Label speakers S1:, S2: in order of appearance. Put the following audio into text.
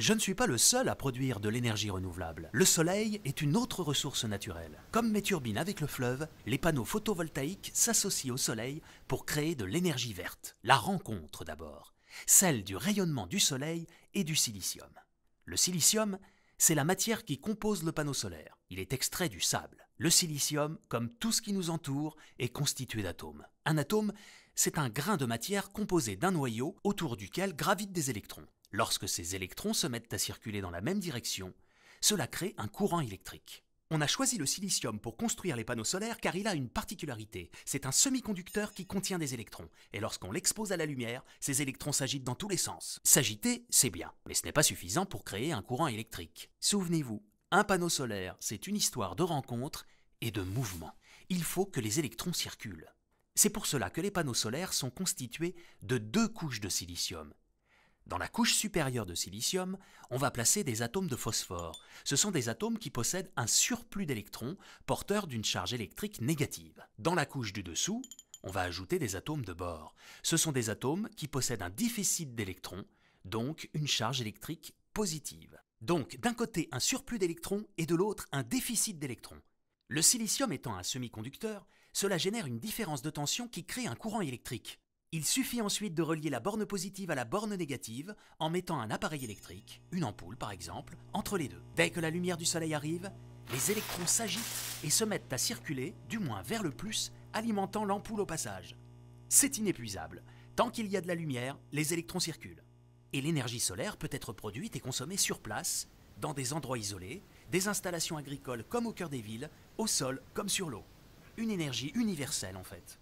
S1: Je ne suis pas le seul à produire de l'énergie renouvelable. Le soleil est une autre ressource naturelle. Comme mes turbines avec le fleuve, les panneaux photovoltaïques s'associent au soleil pour créer de l'énergie verte. La rencontre d'abord, celle du rayonnement du soleil et du silicium. Le silicium, c'est la matière qui compose le panneau solaire. Il est extrait du sable. Le silicium, comme tout ce qui nous entoure, est constitué d'atomes. Un atome, c'est un grain de matière composé d'un noyau autour duquel gravitent des électrons. Lorsque ces électrons se mettent à circuler dans la même direction, cela crée un courant électrique. On a choisi le silicium pour construire les panneaux solaires car il a une particularité. C'est un semi-conducteur qui contient des électrons. Et lorsqu'on l'expose à la lumière, ces électrons s'agitent dans tous les sens. S'agiter, c'est bien, mais ce n'est pas suffisant pour créer un courant électrique. Souvenez-vous, un panneau solaire, c'est une histoire de rencontre et de mouvement. Il faut que les électrons circulent. C'est pour cela que les panneaux solaires sont constitués de deux couches de silicium, dans la couche supérieure de silicium, on va placer des atomes de phosphore. Ce sont des atomes qui possèdent un surplus d'électrons porteurs d'une charge électrique négative. Dans la couche du dessous, on va ajouter des atomes de bord. Ce sont des atomes qui possèdent un déficit d'électrons, donc une charge électrique positive. Donc d'un côté un surplus d'électrons et de l'autre un déficit d'électrons. Le silicium étant un semi-conducteur, cela génère une différence de tension qui crée un courant électrique. Il suffit ensuite de relier la borne positive à la borne négative en mettant un appareil électrique, une ampoule par exemple, entre les deux. Dès que la lumière du soleil arrive, les électrons s'agitent et se mettent à circuler, du moins vers le plus, alimentant l'ampoule au passage. C'est inépuisable. Tant qu'il y a de la lumière, les électrons circulent. Et l'énergie solaire peut être produite et consommée sur place, dans des endroits isolés, des installations agricoles comme au cœur des villes, au sol comme sur l'eau. Une énergie universelle en fait.